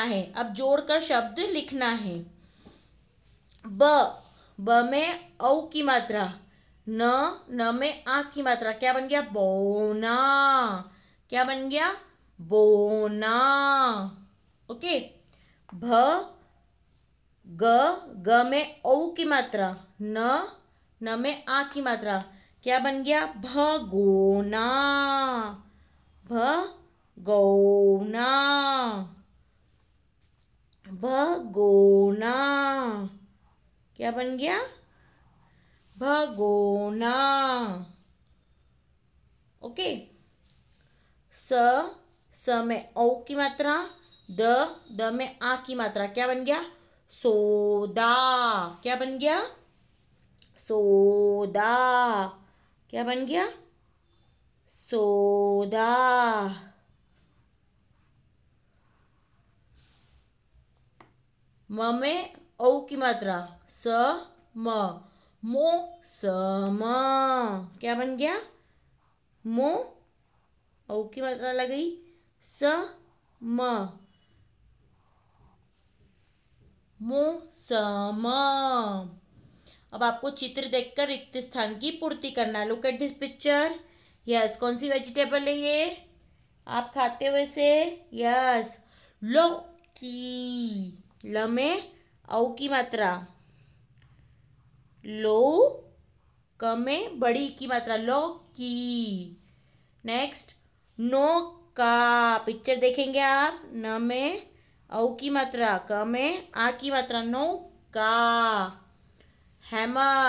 है अब जोड़कर शब्द लिखना है ब ब में औ की मात्रा न न में आ की मात्रा क्या बन गया बोना क्या बन गया बोना ओके भ ग ग में औ की मात्रा न न में आ की मात्रा क्या बन गया भगोना भगोना भगोना क्या बन गया भगोना ओके स स में औ की मात्रा द द में आ की मात्रा क्या बन गया सोदा क्या बन गया सोदा क्या बन गया सोदा म में औ की मात्रा स म मो म क्या बन गया मो औ की मात्रा लग गई स म मो म अब आपको चित्र देखकर रिक्त स्थान की पूर्ति करना look at this picture yes कौन सी वेजिटेबल है ये आप खाते हुए से यस लौकी लमे औ की मात्रा लो कमे बड़ी की मात्रा लो की नेक्स्ट नो का पिक्चर देखेंगे आप न औ की मात्रा कमे आ की मात्रा नो का हैमर